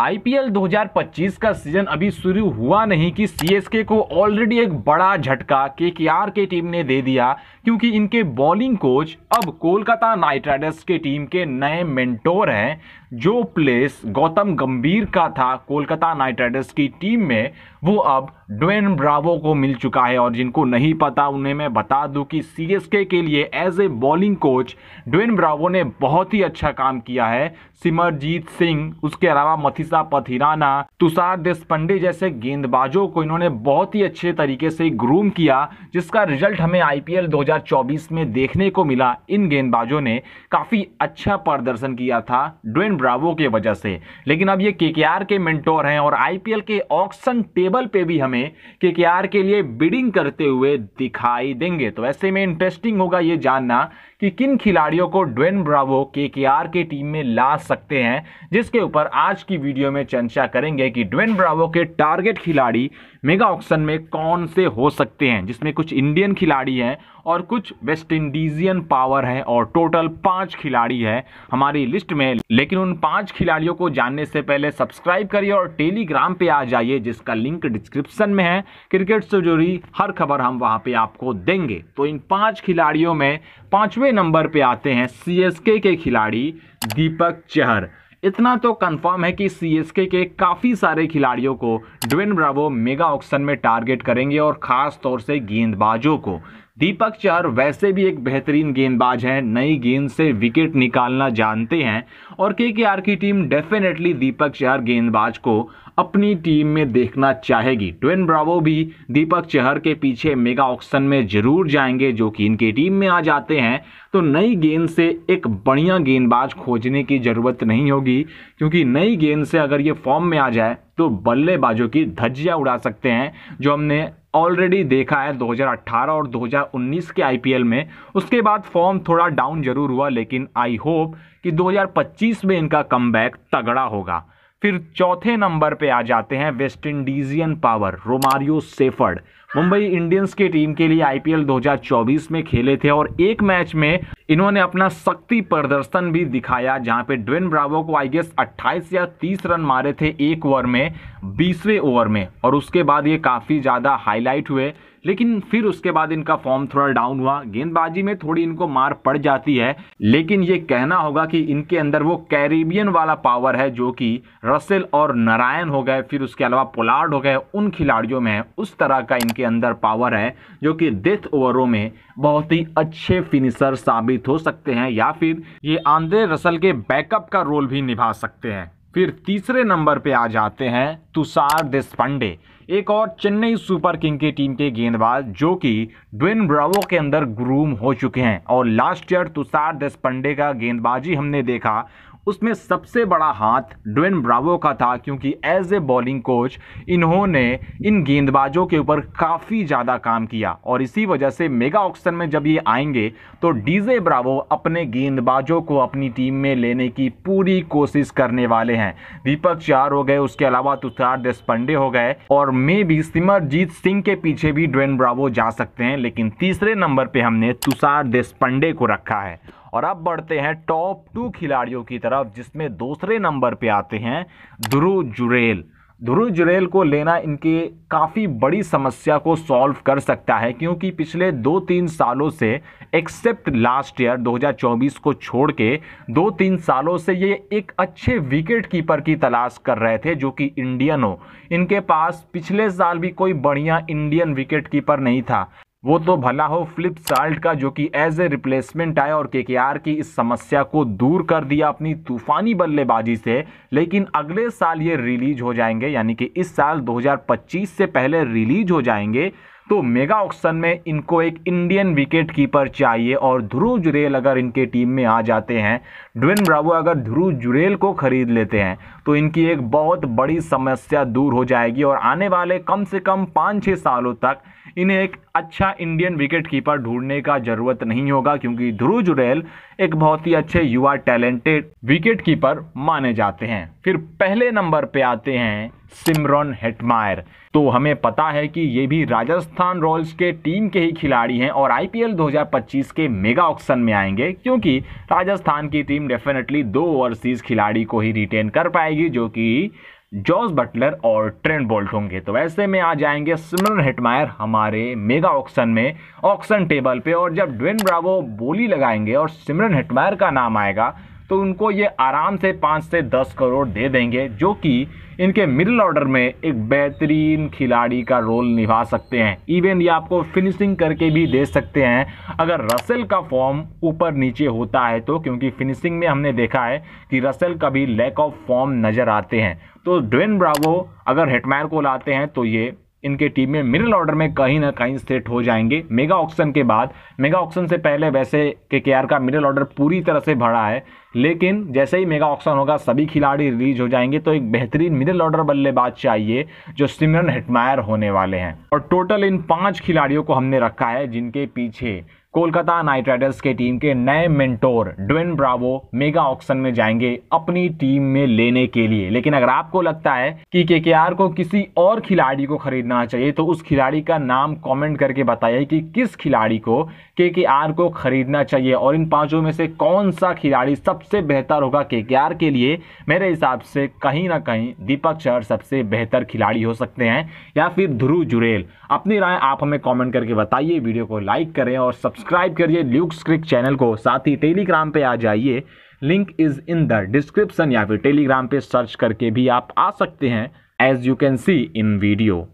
IPL 2025 का season अभी शुरू हुआ नहीं कि सीएसके को ऑलरेडी एक बड़ा झटका के के टीम ने दे दिया क्योंकि इनके बॉलिंग कोच अब कोलकाता नाइट राइडर्स के टीम के नए मेंटोर हैं जो प्लेस गौतम गंभीर का था कोलकाता नाइट राइडर्स की टीम में वो अब ड्वेन ब्रावो को मिल चुका है और जिनको नहीं पता उन्हें मैं बता दूं कि सीएसके के लिए as a bowling coach Dwayne Bravo ने बहुत ही अच्छा काम किया है सिमरजीत सिंह उसके अलावा मथी मनीषा पथिराना तुषार देशपांडे जैसे गेंदबाजों को इन्होंने बहुत ही अच्छे तरीके से ग्रूम किया जिसका रिजल्ट हमें आईपीएल 2024 में देखने को मिला इन गेंदबाजों ने काफ़ी अच्छा प्रदर्शन किया था ड्वेन ब्रावो के वजह से लेकिन अब ये केकेआर के मेंटोर हैं और आईपीएल के ऑक्शन टेबल पे भी हमें केकेआर के लिए बिडिंग करते हुए दिखाई देंगे तो ऐसे में इंटरेस्टिंग होगा ये जानना कि किन खिलाड़ियों को ड्वेन ब्रावो के के आर के टीम में ला सकते हैं जिसके ऊपर आज की वीडियो में चर्चा करेंगे कि ड्वेन ब्रावो के टारगेट खिलाड़ी मेगा ऑक्शन में कौन से हो सकते हैं जिसमें कुछ इंडियन खिलाड़ी हैं और कुछ वेस्ट इंडीजियन पावर हैं और टोटल पाँच खिलाड़ी हैं हमारी लिस्ट में लेकिन उन पाँच खिलाड़ियों को जानने से पहले सब्सक्राइब करिए और टेलीग्राम पे आ जाइए जिसका लिंक डिस्क्रिप्शन में है क्रिकेट से जुड़ी हर खबर हम वहाँ पे आपको देंगे तो इन पाँच खिलाड़ियों में पाँचवें नंबर पे आते हैं सीएसके के खिलाड़ी दीपक चहर इतना तो कंफर्म है कि सीएसके के काफ़ी सारे खिलाड़ियों को ड्विन ब्रावो मेगा ऑक्शन में टारगेट करेंगे और ख़ास तौर से गेंदबाजों को दीपक चहर वैसे भी एक बेहतरीन गेंदबाज हैं नई गेंद से विकेट निकालना जानते हैं और के के आर की टीम डेफिनेटली दीपक चहर गेंदबाज को अपनी टीम में देखना चाहेगी ट्वेन ब्रावो भी दीपक चहर के पीछे मेगा ऑक्शन में जरूर जाएंगे जो कि इनकी टीम में आ जाते हैं तो नई गेंद से एक बढ़िया गेंदबाज खोजने की ज़रूरत नहीं होगी क्योंकि नई गेंद से अगर ये फॉर्म में आ जाए तो बल्लेबाजों की धज्जियाँ उड़ा सकते हैं जो हमने ऑलरेडी देखा है 2018 और 2019 के आईपीएल में उसके बाद फॉर्म थोड़ा डाउन जरूर हुआ लेकिन आई होप कि 2025 में इनका कम तगड़ा होगा फिर चौथे नंबर पे आ जाते हैं West Indian power Romario Shepherd Mumbai Indians के टीम के लिए आईपीएल 2024 में खेले थे और एक मैच में इन्होंने अपना शक्ति प्रदर्शन भी दिखाया जहां पे ड्वेन ब्रावो को आई गेस 28 या 30 रन मारे थे एक ओवर में 20वें ओवर में और उसके बाद ये काफ़ी ज़्यादा हाईलाइट हुए लेकिन फिर उसके बाद इनका फॉर्म थोड़ा डाउन हुआ गेंदबाजी में थोड़ी इनको मार पड़ जाती है लेकिन ये कहना होगा कि इनके अंदर वो कैरेबियन वाला पावर है जो कि रसेल और नारायण हो गए फिर उसके अलावा पोलार्ड हो गए उन खिलाड़ियों में उस तरह का इनके अंदर पावर है जो कि डेथ ओवरों में बहुत ही अच्छे फिनिशर साबित हो सकते हैं या फिर ये आंद्रे रसल के बैकअप का रोल भी निभा सकते हैं फिर तीसरे नंबर पे आ जाते हैं तुषार देशपांडे एक और चेन्नई सुपर किंग की टीम के गेंदबाज जो कि ड्विन ब्रावो के अंदर ग्रूम हो चुके हैं और लास्ट ईयर तुषार देशपांडे का गेंदबाजी हमने देखा उसमें सबसे बड़ा हाथ ड्वेन ब्रावो का था क्योंकि एज ए बॉलिंग कोच इन्होंने इन गेंदबाजों के ऊपर काफ़ी ज़्यादा काम किया और इसी वजह से मेगा ऑक्शन में जब ये आएंगे तो डीजे ब्रावो अपने गेंदबाजों को अपनी टीम में लेने की पूरी कोशिश करने वाले हैं दीपक चार हो गए उसके अलावा तुषार देशपांडे हो गए और मे भी सिमरजीत सिंह के पीछे भी ड्वेन ब्रावो जा सकते हैं लेकिन तीसरे नंबर पर हमने तुषार देशपांडे को रखा है और अब बढ़ते हैं टॉप टू खिलाड़ियों की तरफ जिसमें दूसरे नंबर पे आते हैं ध्रुव जुरेल ध्रुव जुरेल को लेना इनके काफ़ी बड़ी समस्या को सॉल्व कर सकता है क्योंकि पिछले दो तीन सालों से एक्सेप्ट लास्ट ईयर 2024 को छोड़ के दो तीन सालों से ये एक अच्छे विकेट कीपर की तलाश कर रहे थे जो कि इंडियन हो इनके पास पिछले साल भी कोई बढ़िया इंडियन विकेट कीपर नहीं था वो तो भला हो फ्लिप साल्ट का जो कि एज ए रिप्लेसमेंट आया और के की इस समस्या को दूर कर दिया अपनी तूफानी बल्लेबाजी से लेकिन अगले साल ये रिलीज हो जाएंगे यानी कि इस साल 2025 से पहले रिलीज हो जाएंगे तो मेगा ऑक्शन में इनको एक इंडियन विकेट कीपर चाहिए और ध्रुव जुरेल अगर इनके टीम में आ जाते हैं ड्वेन ब्रावो अगर ध्रुव जुरेल को खरीद लेते हैं तो इनकी एक बहुत बड़ी समस्या दूर हो जाएगी और आने वाले कम से कम पाँच छः सालों तक इन्हें एक अच्छा इंडियन विकेट कीपर ढूंढने का जरूरत नहीं होगा क्योंकि ध्रुव जुरेल एक बहुत ही अच्छे युवा टैलेंटेड विकेट कीपर माने जाते हैं फिर पहले नंबर पे आते हैं सिमरन हेटमायर तो हमें पता है कि ये भी राजस्थान रॉयल्स के टीम के ही खिलाड़ी हैं और आईपीएल 2025 के मेगा ऑक्शन में आएंगे क्योंकि राजस्थान की टीम डेफिनेटली दो ओवरसीज खिलाड़ी को ही रिटेन कर पाएगी जो कि जॉर्ज बटलर और ट्रेंड बोल्ट होंगे तो वैसे में आ जाएंगे सिमरन हिटमायर हमारे मेगा ऑक्शन में ऑक्शन टेबल पे और जब ड्वेन ब्रावो बोली लगाएंगे और सिमरन हिटमायर का नाम आएगा तो उनको ये आराम से पाँच से दस करोड़ दे देंगे जो कि इनके मिडिल ऑर्डर में एक बेहतरीन खिलाड़ी का रोल निभा सकते हैं इवन ये आपको फिनिशिंग करके भी दे सकते हैं अगर रसेल का फॉर्म ऊपर नीचे होता है तो क्योंकि फिनिशिंग में हमने देखा है कि रसेल का भी लैक ऑफ फॉर्म नज़र आते हैं तो ड्वेन ब्रावो अगर हेटमैर को लाते हैं तो ये इनके टीम में मिडिल ऑर्डर में कहीं ना कहीं सेट हो जाएंगे मेगा ऑक्शन के बाद मेगा ऑक्शन से पहले वैसे के के आर का मिडिल ऑर्डर पूरी तरह से भरा है लेकिन जैसे ही मेगा ऑक्शन होगा सभी खिलाड़ी रिलीज हो जाएंगे तो एक बेहतरीन मिडिल ऑर्डर बल्लेबाज चाहिए जो सिमरन हेटमायर होने वाले हैं और टोटल इन पाँच खिलाड़ियों को हमने रखा है जिनके पीछे कोलकाता नाइट राइडर्स के टीम के नए mentor Dwayne Bravo mega auction में जाएंगे अपनी टीम में लेने के लिए लेकिन अगर आपको लगता है कि केकेआर को किसी और खिलाड़ी को खरीदना चाहिए तो उस खिलाड़ी का नाम कमेंट करके बताइए कि किस खिलाड़ी को केकेआर को खरीदना चाहिए और इन पांचों में से कौन सा खिलाड़ी सबसे बेहतर होगा के के लिए मेरे हिसाब से कहीं ना कहीं दीपक चर सबसे बेहतर खिलाड़ी हो सकते हैं या फिर ध्रुव जुरेल अपनी राय आप हमें कॉमेंट करके बताइए वीडियो को लाइक करें और सब्सक्राइब सब्सक्राइब करिए ल्यूक्स क्रिक चैनल को साथ ही टेलीग्राम पे आ जाइए link is in the description या फिर टेलीग्राम पे सर्च करके भी आप आ सकते हैं as you can see in video